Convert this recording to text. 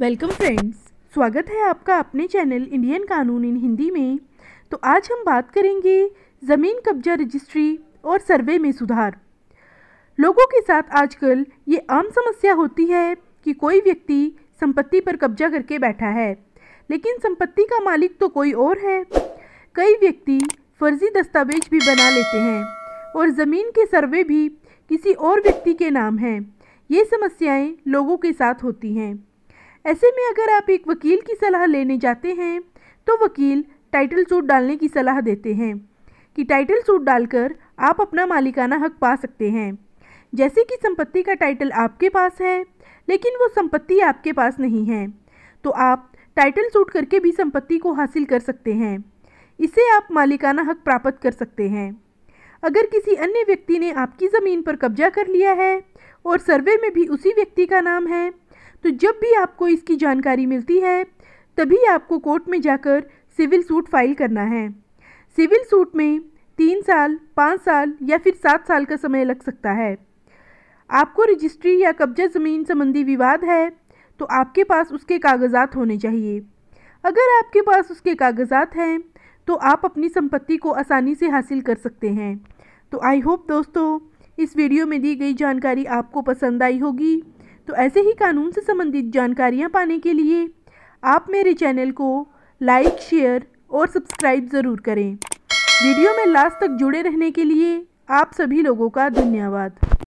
welcome friends स्वागत है आपका अपने चैनल इंडियन कानून इन हिंदी में तो आज हम बात करेंगे ज़मीन कब्जा रजिस्ट्री और सर्वे में सुधार लोगों के साथ आजकल ये आम समस्या होती है कि कोई व्यक्ति संपत्ति पर कब्जा करके बैठा है लेकिन संपत्ति का मालिक तो कोई और है कई व्यक्ति फर्जी दस्तावेज भी बना लेते हैं और ज़मीन के सर्वे भी किसी और व्यक्ति के नाम हैं ये समस्याएं लोगों के साथ होती हैं ऐसे में अगर आप एक वकील की सलाह लेने जाते हैं तो वकील टाइटल सूट डालने की सलाह देते हैं कि टाइटल सूट डालकर आप अपना मालिकाना हक पा सकते हैं जैसे कि संपत्ति का टाइटल आपके पास है लेकिन वो संपत्ति आपके पास नहीं है तो आप टाइटल सूट करके भी संपत्ति को हासिल कर सकते हैं इसे आप मालिकाना हक प्राप्त कर सकते हैं अगर किसी अन्य व्यक्ति ने आपकी ज़मीन पर कब्जा कर लिया है और सर्वे में भी उसी व्यक्ति का नाम है तो जब भी आपको इसकी जानकारी मिलती है तभी आपको कोर्ट में जाकर सिविल सूट फाइल करना है सिविल सूट में तीन साल पाँच साल या फिर सात साल का समय लग सकता है आपको रजिस्ट्री या कब्जा ज़मीन संबंधी विवाद है तो आपके पास उसके कागजात होने चाहिए अगर आपके पास उसके कागजात हैं तो आप अपनी संपत्ति को आसानी से हासिल कर सकते हैं तो आई होप दोस्तों इस वीडियो में दी गई जानकारी आपको पसंद आई होगी तो ऐसे ही कानून से संबंधित जानकारियाँ पाने के लिए आप मेरे चैनल को लाइक शेयर और सब्सक्राइब ज़रूर करें वीडियो में लास्ट तक जुड़े रहने के लिए आप सभी लोगों का धन्यवाद